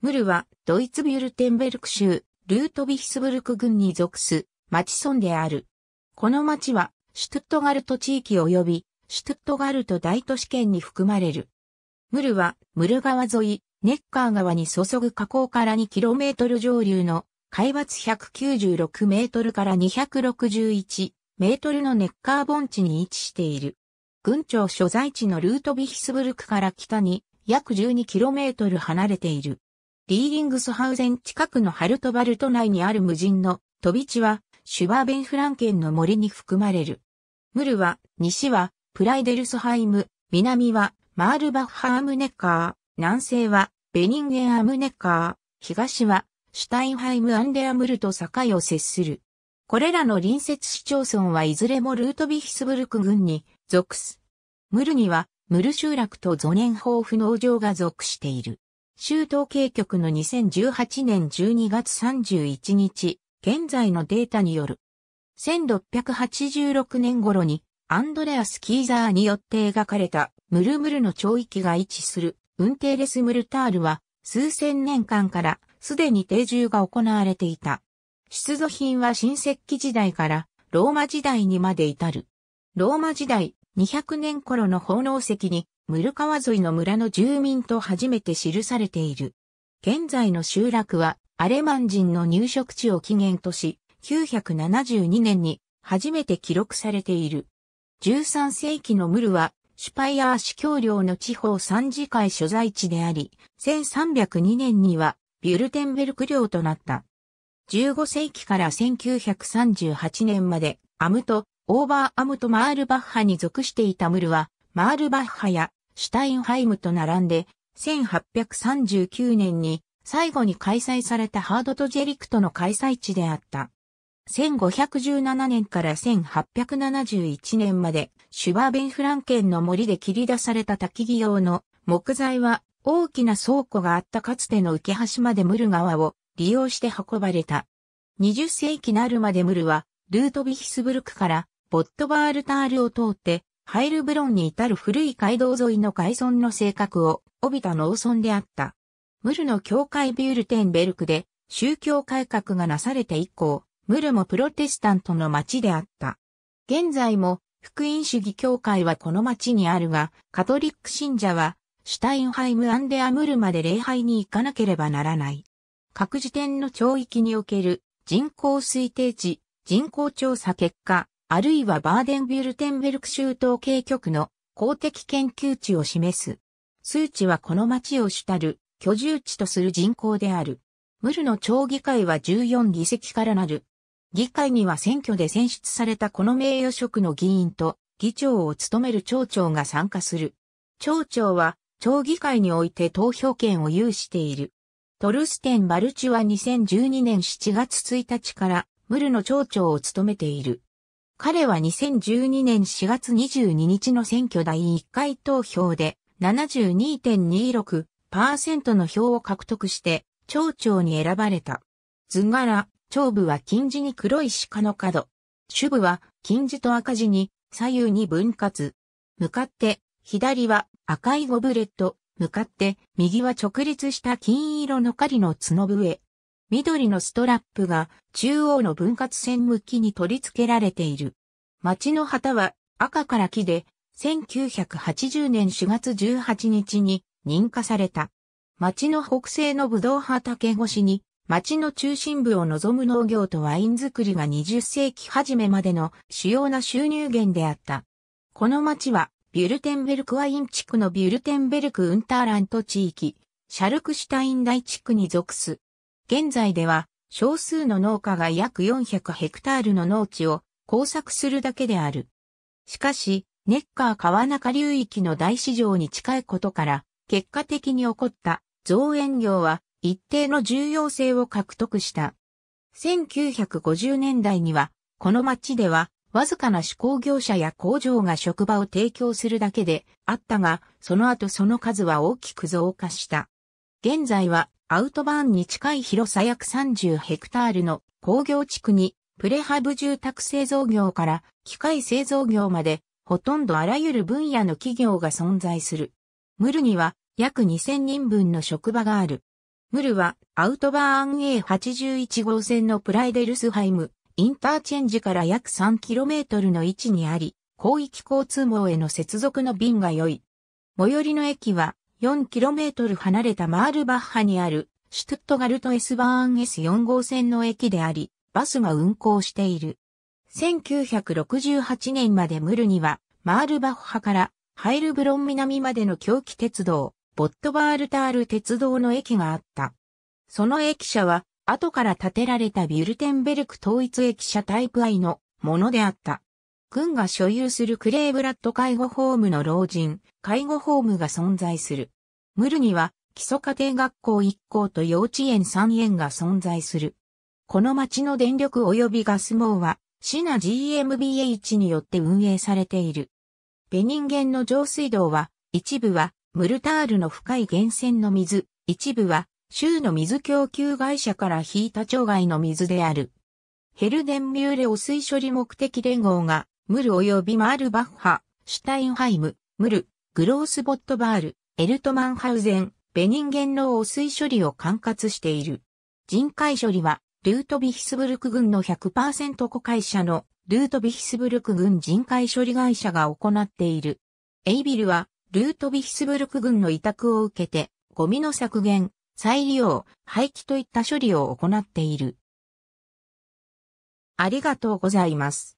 ムルは、ドイツビュルテンベルク州、ルートビヒスブルク郡に属す、町村である。この町は、シュトゥットガルト地域及び、シュトゥットガルト大都市圏に含まれる。ムルは、ムル川沿い、ネッカー川に注ぐ河口から 2km 上流の、海抜196メートルから261メートルのネッカー盆地に位置している。郡庁所在地のルートビヒスブルクから北に約 12km 離れている。リーリングスハウゼン近くのハルトバルト内にある無人の飛び地はシュバーベンフランケンの森に含まれる。ムルは西はプライデルスハイム、南はマールバッハアムネッカー、南西はベニンゲンアムネッカー、東はシュタインハイムアンデアムルと境を接する。これらの隣接市町村はいずれもルートビヒスブルク郡に属す。ムルにはムル集落とゾネンホーフ農場が属している。州統計局の2018年12月31日、現在のデータによる。1686年頃に、アンドレアス・キーザーによって描かれた、ムルムルの町域が位置する、ウンテーレス・ムルタールは、数千年間から、すでに定住が行われていた。出土品は新石器時代から、ローマ時代にまで至る。ローマ時代、200年頃の奉納石に、ムル川沿いの村の住民と初めて記されている。現在の集落はアレマン人の入植地を起源とし、972年に初めて記録されている。13世紀のムルはシュパイアー市教領の地方三次会所在地であり、1302年にはビュルテンベルク領となった。15世紀から1938年までアムト、オーバーアムトマールバッハに属していたムルは、マールバッハやシュタインハイムと並んで、1839年に最後に開催されたハードとジェリクトの開催地であった。1517年から1871年まで、シュバーベンフランケンの森で切り出された焚き木用の木材は大きな倉庫があったかつての受橋までムル川を利用して運ばれた。20世紀なるまでムルは、ルートビヒスブルクからボットバールタールを通ってハイルブロンに至る古い街道沿いの海村の性格を帯びた農村であった。ムルの教会ビュールテンベルクで宗教改革がなされて以降、ムルもプロテスタントの町であった。現在も福音主義教会はこの町にあるが、カトリック信者はシュタインハイム・アンデア・ムルまで礼拝に行かなければならない。各時点の町域における人口推定値、人口調査結果、あるいはバーデンビュルテンベルク州統計局の公的研究値を示す。数値はこの町を主たる居住地とする人口である。ムルの町議会は14議席からなる。議会には選挙で選出されたこの名誉職の議員と議長を務める町長が参加する。町長は町議会において投票権を有している。トルステン・バルチュは2012年7月1日からムルの町長を務めている。彼は2012年4月22日の選挙第1回投票で72.26%の票を獲得して町長に選ばれた。図柄、長部は金字に黒い鹿の角。主部は金字と赤字に左右に分割。向かって左は赤いゴブレット、向かって右は直立した金色の狩りの角笛。緑のストラップが中央の分割線向きに取り付けられている。町の旗は赤から木で1980年4月18日に認可された。町の北西のブドウ畑越しに町の中心部を望む農業とワイン作りが20世紀初めまでの主要な収入源であった。この町はビュルテンベルクワイン地区のビュルテンベルクウンターラント地域、シャルクシュタイン大地区に属す。現在では少数の農家が約400ヘクタールの農地を耕作するだけである。しかし、ネッカー川中流域の大市場に近いことから、結果的に起こった造園業は一定の重要性を獲得した。1950年代には、この町では、わずかな手工業者や工場が職場を提供するだけであったが、その後その数は大きく増加した。現在はアウトバーンに近い広さ約30ヘクタールの工業地区に、プレハブ住宅製造業から機械製造業まで、ほとんどあらゆる分野の企業が存在する。ムルには約2000人分の職場がある。ムルはアウトバーン A81 号線のプライデルスハイムインターチェンジから約 3km の位置にあり、広域交通網への接続の便が良い。最寄りの駅は 4km 離れたマールバッハにあるシュトゥットガルト S バーン S4 号線の駅であり、バスが運行している。1968年までムルには、マールバッハからハイルブロン南までの狂気鉄道、ボットバールタール鉄道の駅があった。その駅舎は、後から建てられたビュルテンベルク統一駅舎タイプ I のものであった。軍が所有するクレーブラッド介護ホームの老人、介護ホームが存在する。ムルには基礎家庭学校1校と幼稚園3園が存在する。この町の電力及びガス網は、シナ GMBH によって運営されている。ベニンゲンの上水道は、一部はムルタールの深い源泉の水、一部は州の水供給会社から引いた町外の水である。ヘルデンミューレ汚水処理目的連合がムル及びマールバッハ、シュタインハイム、ムル、グロースボットバール、エルトマンハウゼン、ベニンゲンの汚水処理を管轄している。人海処理は、ルートヴィヒスブルク軍の100%子会社のルートヴィヒスブルク軍人海処理会社が行っている。エイビルは、ルートヴィヒスブルク軍の委託を受けて、ゴミの削減、再利用、廃棄といった処理を行っている。ありがとうございます。